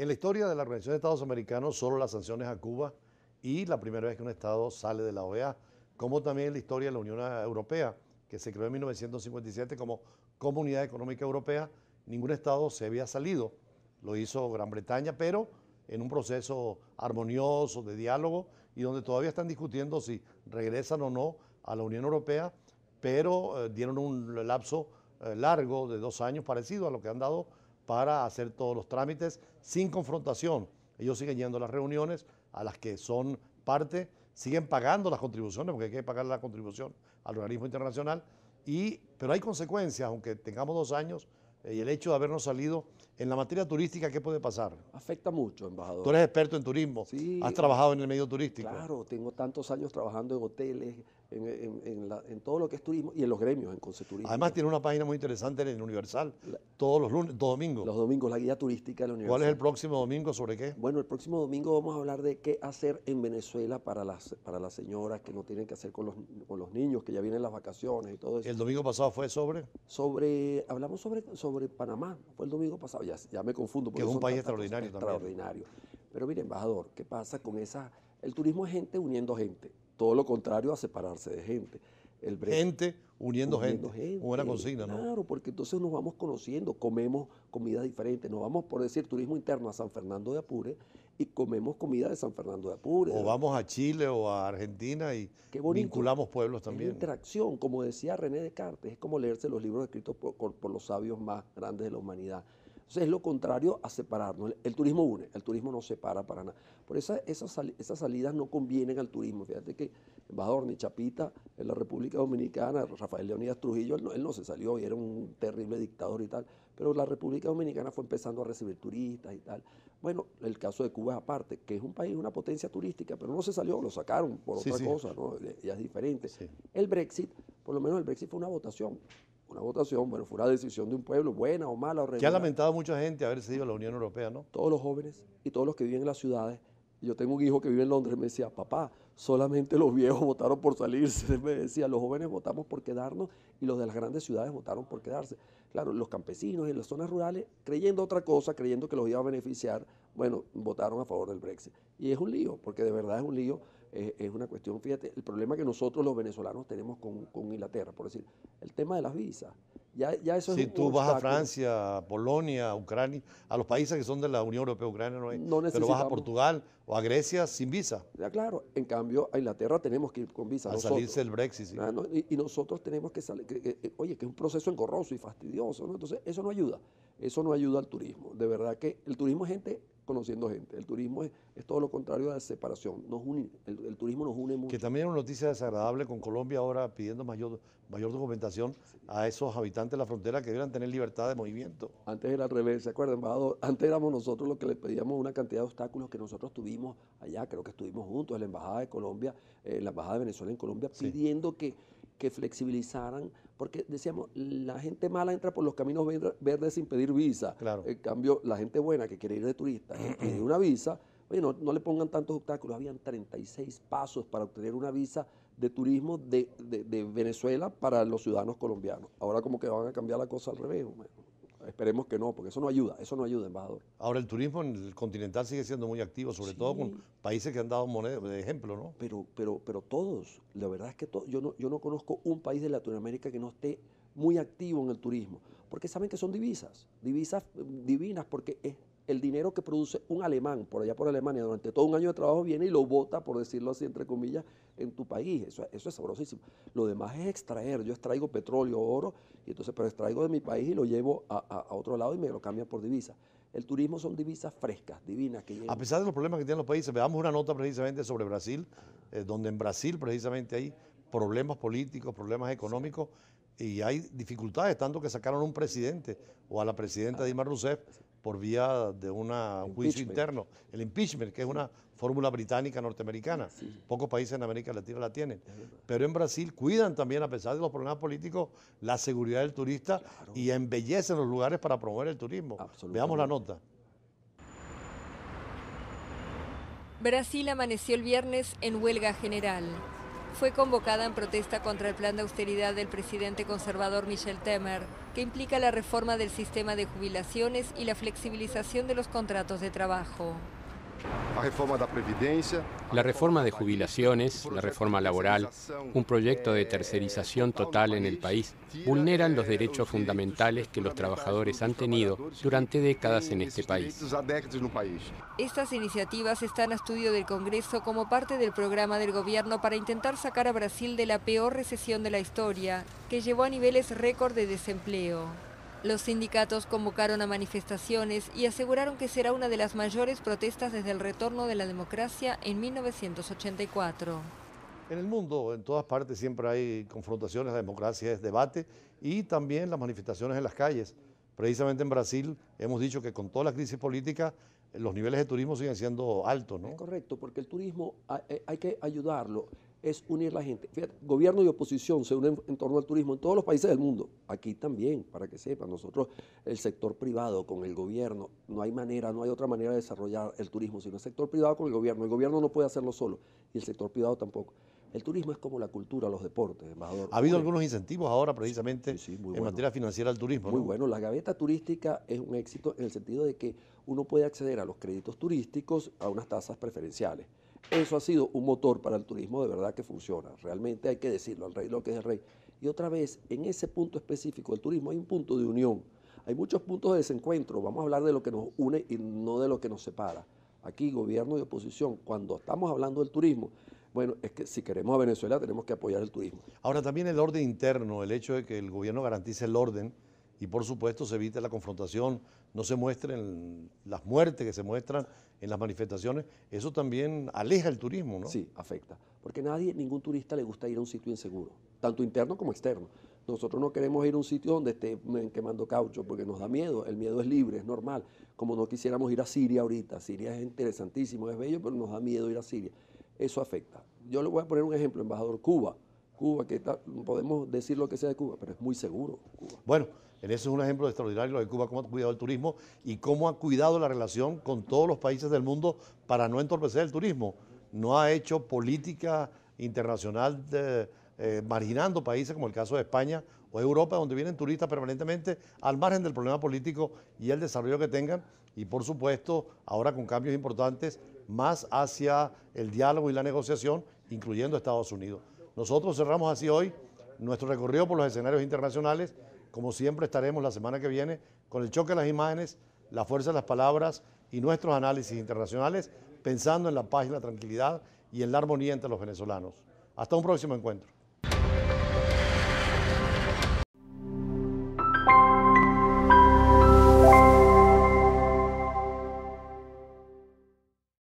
En la historia de la Organización de Estados Americanos, solo las sanciones a Cuba y la primera vez que un Estado sale de la OEA, como también en la historia de la Unión Europea, que se creó en 1957 como Comunidad Económica Europea, ningún Estado se había salido. Lo hizo Gran Bretaña, pero en un proceso armonioso de diálogo y donde todavía están discutiendo si regresan o no a la Unión Europea, pero eh, dieron un lapso eh, largo de dos años parecido a lo que han dado para hacer todos los trámites sin confrontación. Ellos siguen yendo a las reuniones a las que son parte, siguen pagando las contribuciones, porque hay que pagar la contribución al organismo internacional, y, pero hay consecuencias, aunque tengamos dos años, eh, y el hecho de habernos salido en la materia turística, ¿qué puede pasar? Afecta mucho, embajador. Tú eres experto en turismo, has trabajado en el medio turístico. Claro, tengo tantos años trabajando en hoteles, en, todo lo que es turismo y en los gremios, en Conceturismo. Además tiene una página muy interesante en el Universal, todos los lunes, domingos. Los domingos, la guía turística del Universal. ¿Cuál es el próximo domingo? ¿Sobre qué? Bueno, el próximo domingo vamos a hablar de qué hacer en Venezuela para las, para las señoras que no tienen que hacer con los, con los niños, que ya vienen las vacaciones y todo eso. ¿El domingo pasado fue sobre? Sobre, hablamos sobre, sobre Panamá, fue el domingo pasado, ya, ya me confundo. que es un país extraordinario también. Extraordinario. Pero mire, embajador, ¿qué pasa con esa... El turismo es gente uniendo gente todo lo contrario a separarse de gente. gente uniendo, gente, Buena consigna, ¿no? Claro, porque entonces nos vamos conociendo, comemos comida diferente, Nos vamos, por decir, turismo interno a San Fernando de Apure y comemos comida de San Fernando de Apure. O vamos a Chile o a Argentina y vinculamos pueblos también. Es interacción, como decía René Descartes, es como leerse los libros escritos por los sabios más grandes de la humanidad. Entonces es lo contrario a separarnos. El, turismo une, el turismo no separa para nada. Por eso esas, salidas no convienen al turismo. Fíjate que embajador ni Chapita en la República Dominicana, Rafael Leonidas Trujillo, él no, se salió y era un terrible dictador y tal, pero la República Dominicana fue empezando a recibir turistas y tal. Bueno, el caso de Cuba es aparte, que es un país, una potencia turística, pero no se salió, lo sacaron por otra cosa, ¿no? ya es diferente. El Brexit, por lo menos el Brexit fue una votación una votación, bueno, fue una decisión de un pueblo, buena o mala o Que ha lamentado mucha gente haber sido a la Unión Europea, ¿no? Todos los jóvenes y todos los que viven en las ciudades. Yo tengo un hijo que vive en Londres, me decía, papá, solamente los viejos votaron por salirse. Me decía, los jóvenes votamos por quedarnos y los de las grandes ciudades votaron por quedarse. Claro, los campesinos en las zonas rurales, creyendo otra cosa, creyendo que los iba a beneficiar, bueno, votaron a favor del Brexit. Y es un lío, porque de verdad es un lío es, una cuestión, fíjate, el problema que nosotros los venezolanos tenemos con, Inglaterra, por decir, el tema de las visas. Ya, ya eso si tú vas a Francia, Polonia, Ucrania, a los países que son de la Unión Europea, Ucrania no pero vas a Portugal o a Grecia sin visa. Ya, claro, en cambio a Inglaterra tenemos que ir con visa. a salirse el Brexit. y, nosotros tenemos que salir, eh, oye, que es un proceso engorroso y fastidioso, ¿no? entonces eso no ayuda, eso no ayuda al turismo. De verdad que el turismo es gente conociendo gente. El turismo es, todo lo contrario a la separación. Nos el, turismo nos une mucho. Que también es una noticia desagradable con Colombia ahora pidiendo mayor, documentación a esos habitantes de la frontera que debieran tener libertad de movimiento. Antes era al revés, ¿se acuerdan, embajador? Antes éramos nosotros los que le pedíamos una cantidad de obstáculos que nosotros tuvimos allá, creo que estuvimos juntos, en la Embajada de Colombia, eh, la Embajada de Venezuela en Colombia, pidiendo que que flexibilizaran, porque decíamos, la gente mala entra por los caminos verdes sin pedir visa. Claro. En cambio, la gente buena que quiere ir de turista, y pide una visa, oye, no, le pongan tantos obstáculos. Habían 36 pasos para obtener una visa de turismo de, de, Venezuela para los ciudadanos colombianos. Ahora como que van a cambiar la cosa al revés. Esperemos que no, porque eso no ayuda, eso no ayuda, embajador. Ahora, el turismo en el continental sigue siendo muy activo, sobre todo con países que han dado moneda, de ejemplo, ¿no? Pero, pero, pero todos, la verdad es que todo, yo, no, yo no conozco un país de Latinoamérica que no esté muy activo en el turismo, porque saben que son divisas, divisas eh, divinas, porque es el dinero que produce un alemán por allá por Alemania durante todo un año de trabajo viene y lo bota, por decirlo así, entre comillas, en tu país. Eso, eso es sabrosísimo. Lo demás es extraer. Yo extraigo petróleo, oro, y entonces, pero extraigo de mi país y lo llevo a, otro lado y me lo cambian por divisa. El turismo son divisas frescas, divinas. que A pesar de los problemas que tienen los países, veamos una nota precisamente sobre Brasil, eh, donde en Brasil, precisamente ahí, problemas políticos, problemas económicos, y hay dificultades, tanto que sacaron un presidente o a la presidenta ah. Dilma Rousseff por vía de un juicio interno, el impeachment, que es una fórmula británica norteamericana. Pocos países en América Latina la tienen. Pero en Brasil cuidan también, a pesar de los problemas políticos, la seguridad del turista y embellecen los lugares para promover el turismo. Veamos la nota. Brasil amaneció el viernes en huelga general fue convocada en protesta contra el plan de austeridad del presidente conservador Michel Temer, que implica la reforma del sistema de jubilaciones y la flexibilización de los contratos de trabajo. La reforma de jubilaciones, um la reforma laboral, un proyecto de tercerización eh, total en el país, vulneran eh, los derechos fundamentales que los trabajadores han tenido durante décadas en este país. Estas iniciativas están a estudio del Congreso como parte del programa del gobierno para intentar sacar a Brasil de la peor recesión de la historia, que llevó a niveles récord de desempleo. Los sindicatos convocaron a manifestaciones y aseguraron que será una de las mayores protestas desde el retorno de la democracia en 1984. En el mundo, en todas partes, siempre hay confrontaciones, la democracia es debate y también las manifestaciones en las calles. Precisamente en Brasil hemos dicho que con toda la crisis política los niveles de turismo siguen siendo altos, ¿no? correcto, porque el turismo eh, eh, hay que ayudarlo es unir la gente. Fíjate, gobierno y oposición se unen en torno al turismo en todos los países del mundo. Aquí también, para que sepan, nosotros, el sector privado con el gobierno, no hay manera, no hay otra manera de desarrollar el turismo, sino el sector privado con el gobierno. El gobierno no puede hacerlo solo y el sector privado tampoco. El turismo es como la cultura, los deportes, embajador. Ha habido algunos incentivos ahora precisamente en materia financiera al turismo. Muy bueno, la gaveta turística es un éxito en el sentido de que uno puede acceder a los créditos turísticos a unas tasas preferenciales. Eso ha sido un motor para el turismo de verdad que funciona. Realmente hay que decirlo al rey lo que es el rey. Y otra vez, en ese punto específico del turismo hay un punto de unión. Hay muchos puntos de desencuentro. Vamos a hablar de lo que nos une y no de lo que nos separa. Aquí, gobierno y oposición, cuando estamos hablando del turismo, bueno, es que si queremos a Venezuela tenemos que apoyar el turismo. Ahora también el orden interno, el hecho de que el gobierno garantice el orden y por supuesto se evite la confrontación no se muestren las muertes que se muestran en las manifestaciones, eso también aleja el turismo, ¿no? Sí, afecta. Porque nadie, ningún turista le gusta ir a un sitio inseguro, tanto interno como externo. Nosotros no queremos ir a un sitio donde esté quemando caucho porque nos da miedo. El miedo es libre, es normal. Como no quisiéramos ir a Siria ahorita. Siria es interesantísimo, es bello, pero nos da miedo ir a Siria. Eso afecta. Yo le voy a poner un ejemplo, embajador Cuba. Cuba, que podemos decir lo que sea de Cuba, pero es muy seguro. Cuba. Bueno. En eso es un ejemplo extraordinario lo de Cuba, cómo ha cuidado el turismo y cómo ha cuidado la relación con todos los países del mundo para no entorpecer el turismo. No ha hecho política internacional eh, eh, marginando países como el caso de España o Europa, donde vienen turistas permanentemente al margen del problema político y el desarrollo que tengan. Y por supuesto, ahora con cambios importantes, más hacia el diálogo y la negociación, incluyendo Estados Unidos. Nosotros cerramos así hoy nuestro recorrido por los escenarios internacionales. Como siempre estaremos la semana que viene con el choque de las imágenes, la fuerza de las palabras y nuestros análisis internacionales pensando en la paz y la tranquilidad y en la armonía entre los venezolanos. Hasta un próximo encuentro.